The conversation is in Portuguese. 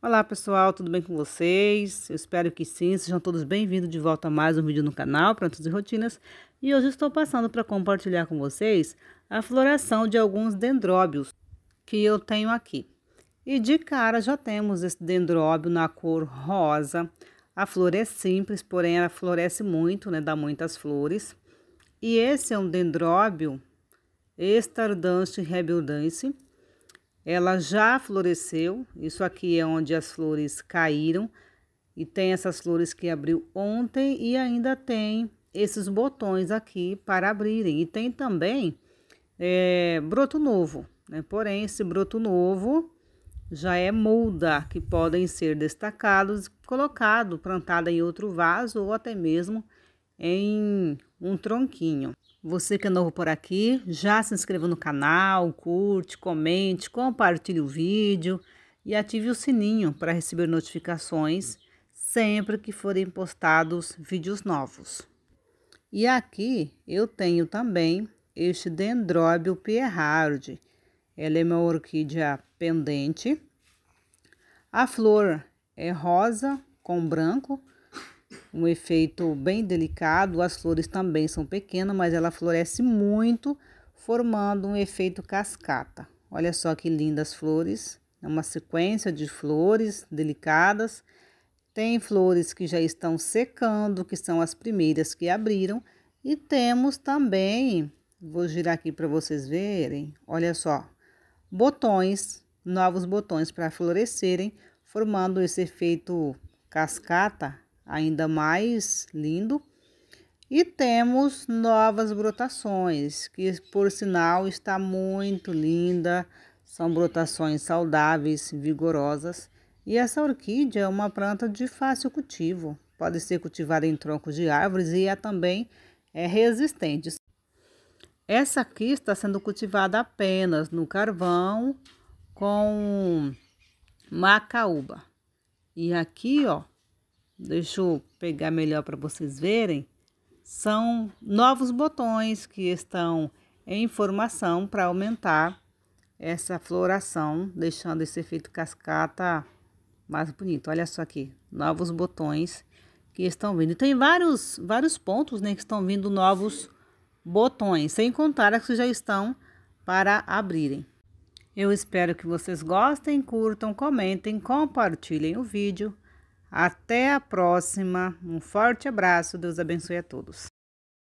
Olá pessoal, tudo bem com vocês? Eu espero que sim, sejam todos bem-vindos de volta a mais um vídeo no canal Prantos e Rotinas E hoje estou passando para compartilhar com vocês a floração de alguns dendróbios que eu tenho aqui E de cara já temos esse dendróbio na cor rosa A flor é simples, porém ela floresce muito, né, dá muitas flores E esse é um dendróbio estardante rebildance ela já floresceu, isso aqui é onde as flores caíram, e tem essas flores que abriu ontem e ainda tem esses botões aqui para abrirem. E tem também é, broto novo, né? porém esse broto novo já é molda, que podem ser destacados, colocado, plantado em outro vaso ou até mesmo em um tronquinho. Você que é novo por aqui, já se inscreva no canal, curte, comente, compartilhe o vídeo e ative o sininho para receber notificações sempre que forem postados vídeos novos. E aqui eu tenho também este Dendróbio pierrard. Ela é uma orquídea pendente. A flor é rosa com branco, um efeito bem delicado. As flores também são pequenas, mas ela floresce muito, formando um efeito cascata. Olha só que lindas flores, é uma sequência de flores delicadas. Tem flores que já estão secando, que são as primeiras que abriram, e temos também, vou girar aqui para vocês verem, olha só, botões, novos botões para florescerem, formando esse efeito cascata ainda mais lindo. E temos novas brotações, que por sinal está muito linda. São brotações saudáveis, vigorosas. E essa orquídea é uma planta de fácil cultivo. Pode ser cultivada em troncos de árvores e é também é resistente. Essa aqui está sendo cultivada apenas no carvão com macaúba. E aqui, ó, deixa eu pegar melhor para vocês verem, são novos botões que estão em formação para aumentar essa floração, deixando esse efeito cascata mais bonito. Olha só aqui, novos botões que estão vindo. Tem vários, vários pontos, né, que estão vindo novos botões, sem contar as que já estão para abrirem. Eu espero que vocês gostem, curtam, comentem, compartilhem o vídeo. Até a próxima. Um forte abraço. Deus abençoe a todos.